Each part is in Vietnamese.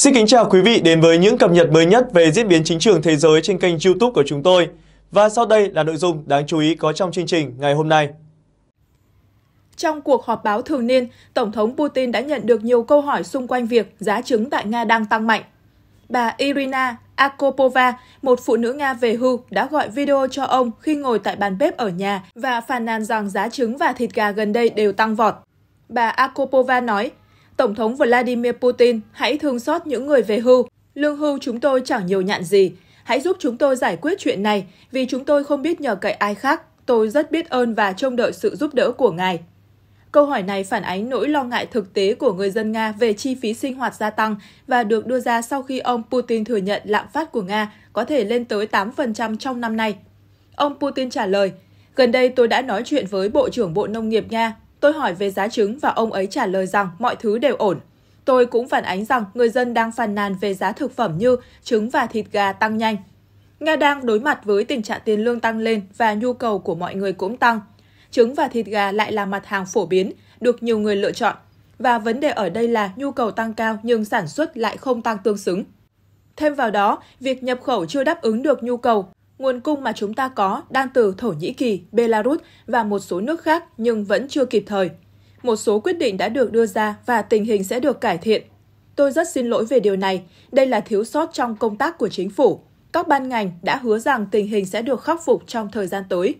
Xin kính chào quý vị đến với những cập nhật mới nhất về diễn biến chính trường thế giới trên kênh youtube của chúng tôi. Và sau đây là nội dung đáng chú ý có trong chương trình ngày hôm nay. Trong cuộc họp báo thường niên, Tổng thống Putin đã nhận được nhiều câu hỏi xung quanh việc giá trứng tại Nga đang tăng mạnh. Bà Irina Akopova, một phụ nữ Nga về hưu, đã gọi video cho ông khi ngồi tại bàn bếp ở nhà và phàn nàn rằng giá trứng và thịt gà gần đây đều tăng vọt. Bà Akopova nói, Tổng thống Vladimir Putin hãy thương xót những người về hưu. Lương hưu chúng tôi chẳng nhiều nhạn gì. Hãy giúp chúng tôi giải quyết chuyện này vì chúng tôi không biết nhờ cậy ai khác. Tôi rất biết ơn và trông đợi sự giúp đỡ của ngài. Câu hỏi này phản ánh nỗi lo ngại thực tế của người dân Nga về chi phí sinh hoạt gia tăng và được đưa ra sau khi ông Putin thừa nhận lạm phát của Nga có thể lên tới 8% trong năm nay. Ông Putin trả lời, Gần đây tôi đã nói chuyện với Bộ trưởng Bộ Nông nghiệp Nga Tôi hỏi về giá trứng và ông ấy trả lời rằng mọi thứ đều ổn. Tôi cũng phản ánh rằng người dân đang phàn nàn về giá thực phẩm như trứng và thịt gà tăng nhanh. Nga đang đối mặt với tình trạng tiền lương tăng lên và nhu cầu của mọi người cũng tăng. Trứng và thịt gà lại là mặt hàng phổ biến, được nhiều người lựa chọn. Và vấn đề ở đây là nhu cầu tăng cao nhưng sản xuất lại không tăng tương xứng. Thêm vào đó, việc nhập khẩu chưa đáp ứng được nhu cầu Nguồn cung mà chúng ta có đang từ Thổ Nhĩ Kỳ, Belarus và một số nước khác nhưng vẫn chưa kịp thời. Một số quyết định đã được đưa ra và tình hình sẽ được cải thiện. Tôi rất xin lỗi về điều này, đây là thiếu sót trong công tác của chính phủ. Các ban ngành đã hứa rằng tình hình sẽ được khắc phục trong thời gian tới.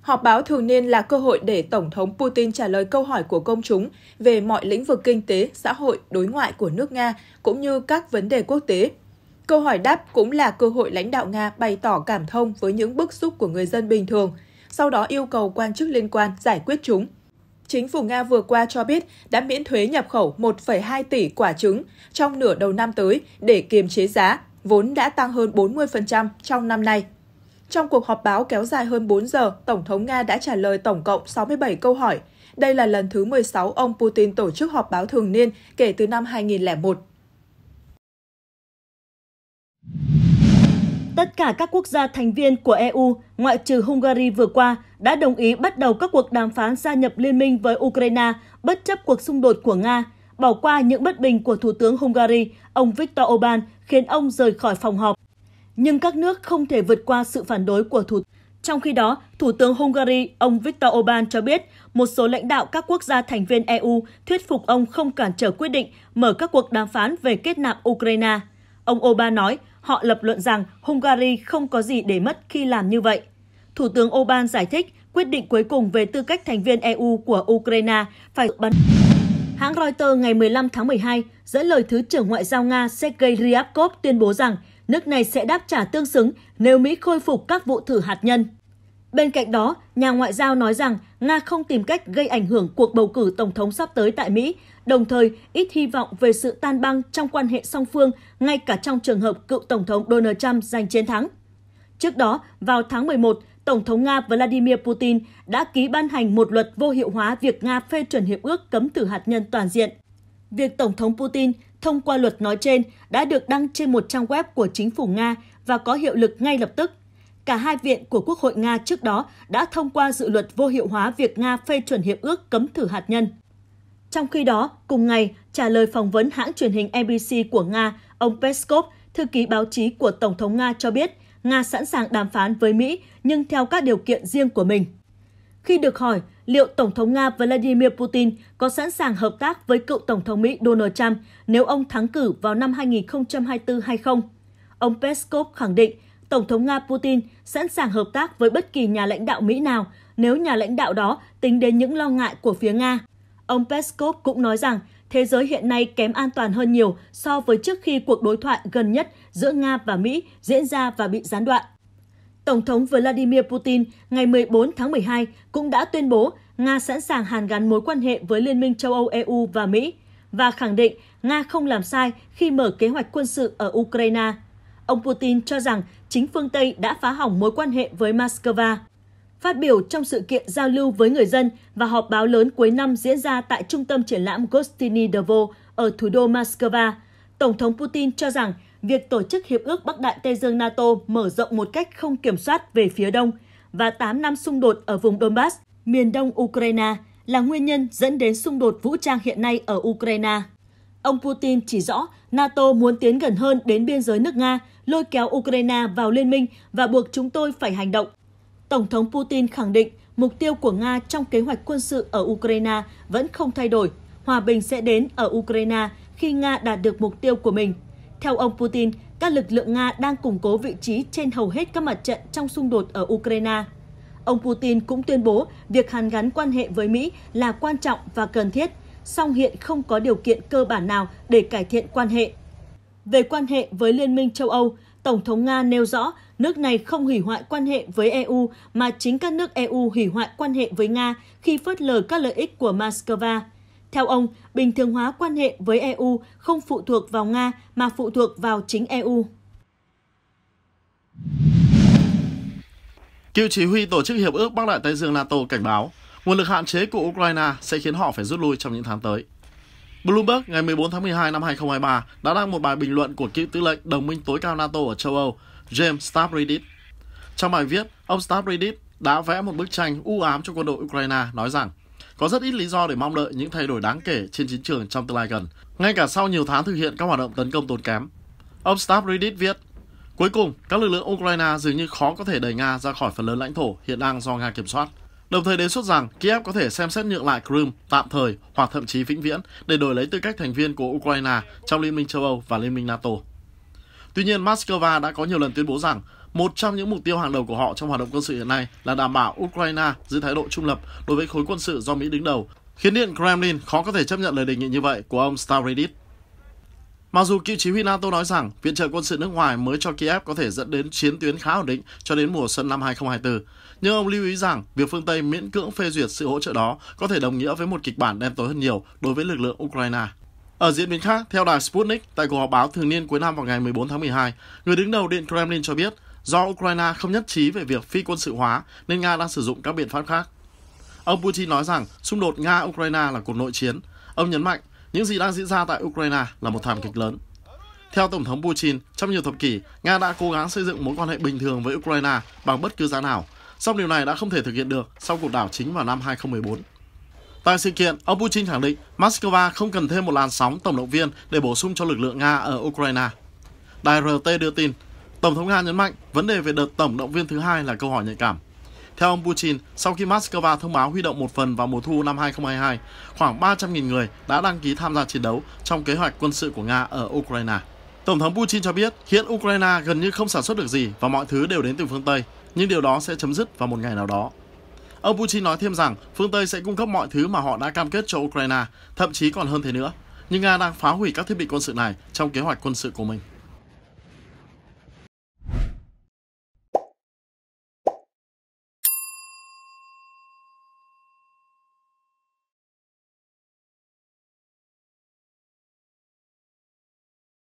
Họp báo thường niên là cơ hội để Tổng thống Putin trả lời câu hỏi của công chúng về mọi lĩnh vực kinh tế, xã hội, đối ngoại của nước Nga cũng như các vấn đề quốc tế. Câu hỏi đáp cũng là cơ hội lãnh đạo Nga bày tỏ cảm thông với những bức xúc của người dân bình thường, sau đó yêu cầu quan chức liên quan giải quyết chúng. Chính phủ Nga vừa qua cho biết đã miễn thuế nhập khẩu 1,2 tỷ quả trứng trong nửa đầu năm tới để kiềm chế giá, vốn đã tăng hơn 40% trong năm nay. Trong cuộc họp báo kéo dài hơn 4 giờ, Tổng thống Nga đã trả lời tổng cộng 67 câu hỏi. Đây là lần thứ 16 ông Putin tổ chức họp báo thường niên kể từ năm 2001. Tất cả các quốc gia thành viên của EU, ngoại trừ Hungary vừa qua, đã đồng ý bắt đầu các cuộc đàm phán gia nhập liên minh với Ukraine bất chấp cuộc xung đột của Nga, bỏ qua những bất bình của Thủ tướng Hungary, ông Viktor Orbán, khiến ông rời khỏi phòng họp. Nhưng các nước không thể vượt qua sự phản đối của Thủ Trong khi đó, Thủ tướng Hungary, ông Viktor Orbán cho biết một số lãnh đạo các quốc gia thành viên EU thuyết phục ông không cản trở quyết định mở các cuộc đàm phán về kết nạp Ukraine. Ông Orbán nói, họ lập luận rằng Hungary không có gì để mất khi làm như vậy. Thủ tướng Orbán giải thích quyết định cuối cùng về tư cách thành viên EU của Ukraine phải bắn. Hãng Reuters ngày 15 tháng 12 dẫn lời Thứ trưởng Ngoại giao Nga Sergei Ryabkov tuyên bố rằng nước này sẽ đáp trả tương xứng nếu Mỹ khôi phục các vụ thử hạt nhân. Bên cạnh đó, nhà ngoại giao nói rằng Nga không tìm cách gây ảnh hưởng cuộc bầu cử tổng thống sắp tới tại Mỹ, đồng thời ít hy vọng về sự tan băng trong quan hệ song phương ngay cả trong trường hợp cựu tổng thống Donald Trump giành chiến thắng. Trước đó, vào tháng 11, Tổng thống Nga Vladimir Putin đã ký ban hành một luật vô hiệu hóa việc Nga phê chuẩn hiệp ước cấm thử hạt nhân toàn diện. Việc Tổng thống Putin thông qua luật nói trên đã được đăng trên một trang web của chính phủ Nga và có hiệu lực ngay lập tức – cả hai viện của Quốc hội Nga trước đó đã thông qua dự luật vô hiệu hóa việc Nga phê chuẩn hiệp ước cấm thử hạt nhân. Trong khi đó, cùng ngày, trả lời phỏng vấn hãng truyền hình ABC của Nga, ông Peskov, thư ký báo chí của Tổng thống Nga cho biết Nga sẵn sàng đàm phán với Mỹ nhưng theo các điều kiện riêng của mình. Khi được hỏi liệu Tổng thống Nga Vladimir Putin có sẵn sàng hợp tác với cựu Tổng thống Mỹ Donald Trump nếu ông thắng cử vào năm 2024 hay không, ông Peskov khẳng định Tổng thống Nga Putin sẵn sàng hợp tác với bất kỳ nhà lãnh đạo Mỹ nào nếu nhà lãnh đạo đó tính đến những lo ngại của phía Nga. Ông Peskov cũng nói rằng thế giới hiện nay kém an toàn hơn nhiều so với trước khi cuộc đối thoại gần nhất giữa Nga và Mỹ diễn ra và bị gián đoạn. Tổng thống Vladimir Putin ngày 14 tháng 12 cũng đã tuyên bố Nga sẵn sàng hàn gắn mối quan hệ với Liên minh châu Âu EU và Mỹ và khẳng định Nga không làm sai khi mở kế hoạch quân sự ở Ukraine. Ông Putin cho rằng chính phương Tây đã phá hỏng mối quan hệ với Moscow. Phát biểu trong sự kiện giao lưu với người dân và họp báo lớn cuối năm diễn ra tại trung tâm triển lãm Gostiny Devo ở thủ đô Moscow, Tổng thống Putin cho rằng việc tổ chức Hiệp ước Bắc Đại Tây Dương NATO mở rộng một cách không kiểm soát về phía đông và 8 năm xung đột ở vùng Donbass, miền đông Ukraine là nguyên nhân dẫn đến xung đột vũ trang hiện nay ở Ukraine. Ông Putin chỉ rõ NATO muốn tiến gần hơn đến biên giới nước Nga, lôi kéo Ukraine vào liên minh và buộc chúng tôi phải hành động. Tổng thống Putin khẳng định mục tiêu của Nga trong kế hoạch quân sự ở Ukraine vẫn không thay đổi. Hòa bình sẽ đến ở Ukraine khi Nga đạt được mục tiêu của mình. Theo ông Putin, các lực lượng Nga đang củng cố vị trí trên hầu hết các mặt trận trong xung đột ở Ukraine. Ông Putin cũng tuyên bố việc hàn gắn quan hệ với Mỹ là quan trọng và cần thiết – song hiện không có điều kiện cơ bản nào để cải thiện quan hệ. Về quan hệ với Liên minh châu Âu, Tổng thống Nga nêu rõ nước này không hủy hoại quan hệ với EU mà chính các nước EU hủy hoại quan hệ với Nga khi phớt lờ các lợi ích của Moscow. Theo ông, bình thường hóa quan hệ với EU không phụ thuộc vào Nga mà phụ thuộc vào chính EU. Cựu chỉ huy tổ chức Hiệp ước Bắc Đại Tây Dương NATO cảnh báo Nguồn lực hạn chế của Ukraine sẽ khiến họ phải rút lui trong những tháng tới. Bloomberg ngày 14 tháng 12 năm 2023 đã đăng một bài bình luận của cựu tư lệnh đồng minh tối cao NATO ở châu Âu, James Stavridis. Trong bài viết, ông Stavridis đã vẽ một bức tranh u ám cho quân đội Ukraine nói rằng có rất ít lý do để mong đợi những thay đổi đáng kể trên chiến trường trong tương lai gần, ngay cả sau nhiều tháng thực hiện các hoạt động tấn công tốn kém. Ông Stavridis viết, Cuối cùng, các lực lượng Ukraine dường như khó có thể đẩy Nga ra khỏi phần lớn lãnh thổ hiện đang do Nga kiểm soát đồng thời đề xuất rằng Kiev có thể xem xét nhượng lại Crimea tạm thời hoặc thậm chí vĩnh viễn để đổi lấy tư cách thành viên của Ukraine trong Liên minh châu Âu và Liên minh NATO. Tuy nhiên, Moscow đã có nhiều lần tuyên bố rằng một trong những mục tiêu hàng đầu của họ trong hoạt động quân sự hiện nay là đảm bảo Ukraine giữ thái độ trung lập đối với khối quân sự do Mỹ đứng đầu, khiến Điện Kremlin khó có thể chấp nhận lời đề nghị như vậy của ông Stavridis. Mặc dù cựu chỉ huy NATO nói rằng viện trợ quân sự nước ngoài mới cho Kiev có thể dẫn đến chiến tuyến khá ổn định cho đến mùa xuân năm 2024, nhưng ông lưu ý rằng việc phương Tây miễn cưỡng phê duyệt sự hỗ trợ đó có thể đồng nghĩa với một kịch bản đen tối hơn nhiều đối với lực lượng Ukraine. Ở diễn biến khác, theo đài Sputnik, tại cuộc họp báo thường niên cuối năm vào ngày 14 tháng 12, người đứng đầu Điện Kremlin cho biết do Ukraine không nhất trí về việc phi quân sự hóa nên Nga đang sử dụng các biện pháp khác. Ông Putin nói rằng xung đột Nga-Ukraine là cuộc nội chiến. Ông nhấn mạnh những gì đang diễn ra tại Ukraine là một thảm kịch lớn. Theo Tổng thống Putin, trong nhiều thập kỷ, Nga đã cố gắng xây dựng mối quan hệ bình thường với Ukraine bằng bất cứ giá nào, song điều này đã không thể thực hiện được sau cuộc đảo chính vào năm 2014. Tại sự kiện, ông Putin khẳng định Moscow không cần thêm một làn sóng tổng động viên để bổ sung cho lực lượng Nga ở Ukraine. Đài RT đưa tin, Tổng thống Nga nhấn mạnh vấn đề về đợt tổng động viên thứ hai là câu hỏi nhạy cảm. Theo ông Putin, sau khi Moscow thông báo huy động một phần vào mùa thu năm 2022, khoảng 300.000 người đã đăng ký tham gia chiến đấu trong kế hoạch quân sự của Nga ở Ukraine. Tổng thống Putin cho biết hiện Ukraine gần như không sản xuất được gì và mọi thứ đều đến từ phương Tây, nhưng điều đó sẽ chấm dứt vào một ngày nào đó. Ông Putin nói thêm rằng phương Tây sẽ cung cấp mọi thứ mà họ đã cam kết cho Ukraine, thậm chí còn hơn thế nữa. Nhưng Nga đang phá hủy các thiết bị quân sự này trong kế hoạch quân sự của mình.